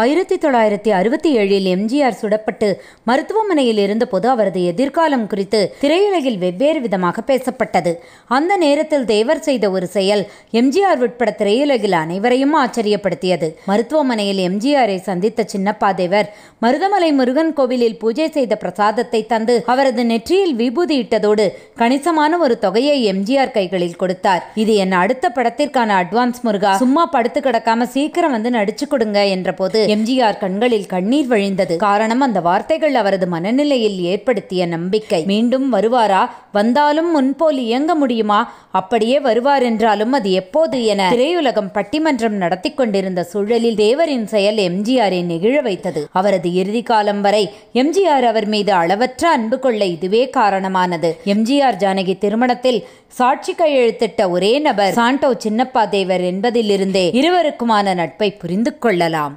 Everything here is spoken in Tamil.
ஆயிரத்தி தொள்ளாயிரத்தி அறுபத்தி ஏழில் எம்ஜிஆர் சுடப்பட்டு மருத்துவமனையில் இருந்தபோது அவரது எதிர்காலம் குறித்து திரையுலகில் வெவ்வேறு விதமாக பேசப்பட்டது அந்த நேரத்தில் தேவர் செய்த ஒரு செயல் எம்ஜிஆர் உட்பட திரையுலகில் அனைவரையும் ஆச்சரியப்படுத்தியது மருத்துவமனையில் எம்ஜிஆரை சந்தித்த சின்னப்பா தேவர் மருதமலை முருகன் கோவிலில் பூஜை செய்த பிரசாதத்தை தந்து அவரது நெற்றியில் விபூதியிட்டதோடு கணிசமான ஒரு தொகையை எம்ஜிஆர் கைகளில் கொடுத்தார் இது என் அடுத்த படத்திற்கான அட்வான்ஸ் முருகா சும்மா படுத்து கிடக்காம சீக்கிரம் வந்து நடிச்சு கொடுங்க என்ற போது எம்ஜிஆர் கண்களில் கண்ணீர் வழிந்தது காரணம் அந்த வார்த்தைகள் அவரது மனநிலையில் ஏற்படுத்திய நம்பிக்கை மீண்டும் வருவாரா வந்தாலும் முன்போல் இயங்க முடியுமா அப்படியே வருவார் என்றாலும் அது எப்போது என திரையுலகம் பட்டிமன்றம் நடத்தி கொண்டிருந்த சூழலில் தேவரின் செயல் எம்ஜிஆரை நெகிழ வைத்தது அவரது இறுதி காலம் வரை எம்ஜிஆர் அவர் மீது அளவற்ற அன்பு கொள்ள இதுவே காரணமானது எம்ஜிஆர் ஜானகி திருமணத்தில் சாட்சி கையெழுத்திட்ட ஒரே நபர் சாண்டோ சின்னப்பா தேவர் என்பதிலிருந்தே இருவருக்குமான நட்பை புரிந்து கொள்ளலாம்